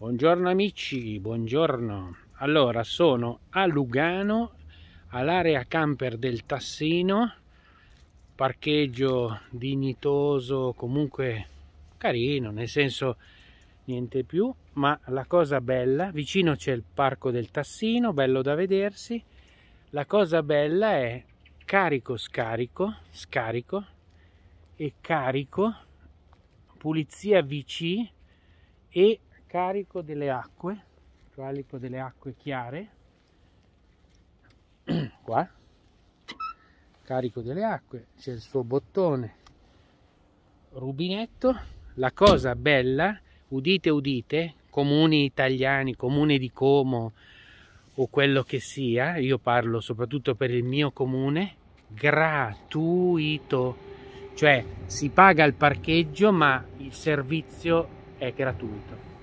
Buongiorno amici, buongiorno. Allora, sono a Lugano, all'area camper del Tassino, parcheggio dignitoso, comunque carino, nel senso niente più, ma la cosa bella, vicino c'è il parco del Tassino, bello da vedersi, la cosa bella è carico, scarico, scarico e carico, pulizia VC e carico delle acque, carico delle acque chiare, qua, carico delle acque, c'è il suo bottone, rubinetto, la cosa bella, udite udite, comuni italiani, comune di Como o quello che sia, io parlo soprattutto per il mio comune, gratuito, cioè si paga il parcheggio ma il servizio è gratuito.